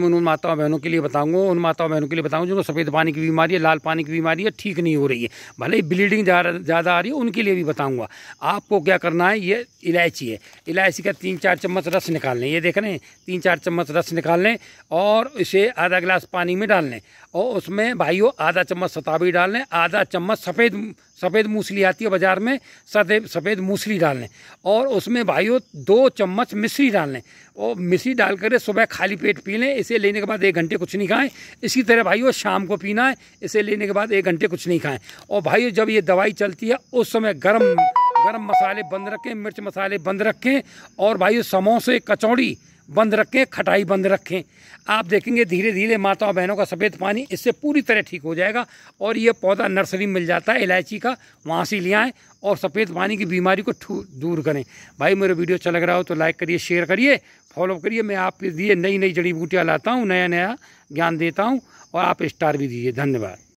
मैं उन माताओं बहनों के लिए बताऊंगा उन माताओं बहनों के लिए बताऊंगा जिनको सफ़ेद पानी की बीमारी है लाल पानी की बीमारी है ठीक नहीं हो रही है भले ही ब्लीडिंग ज़्यादा आ रही है उनके लिए भी बताऊंगा आपको क्या करना है ये इलायची है इलायची का तीन चार चम्मच रस निकाल लें ये देख रहे हैं तीन चार चम्मच रस निकाल लें और इसे आधा गिलास पानी में डाल लें और उसमें भाइयों आधा चम्मच सताबी डाल लें आधा चम्मच सफ़ेद सफ़ेद मूसली आती है बाज़ार में सफ़ेद सफ़ेद मूसली डाल लें और उसमें भाइयों दो चम्मच मिश्री डाल लें और मिश्री डालकर सुबह खाली पेट पी लें इसे लेने के बाद एक घंटे कुछ नहीं खाएं इसी तरह भाइयों शाम को पीना है इसे लेने के बाद एक घंटे कुछ नहीं खाएं और भाइयों जब ये दवाई चलती है उस समय गर्म गर्म मसाले बंद रखें मिर्च मसाले बंद रखें और भाइयों समोसे कचौड़ी बंद रखें खटाई बंद रखें आप देखेंगे धीरे धीरे माताओं बहनों का सफ़ेद पानी इससे पूरी तरह ठीक हो जाएगा और ये पौधा नर्सरी मिल जाता है इलायची का वहाँ से ले आएँ और सफ़ेद पानी की बीमारी को दूर करें भाई मेरा वीडियो अच्छा लग रहा हो तो लाइक करिए शेयर करिए फॉलो करिए मैं आपके लिए नई नई जड़ी बूटियाँ लाता हूँ नया नया ज्ञान देता हूँ और आप स्टार भी दीजिए धन्यवाद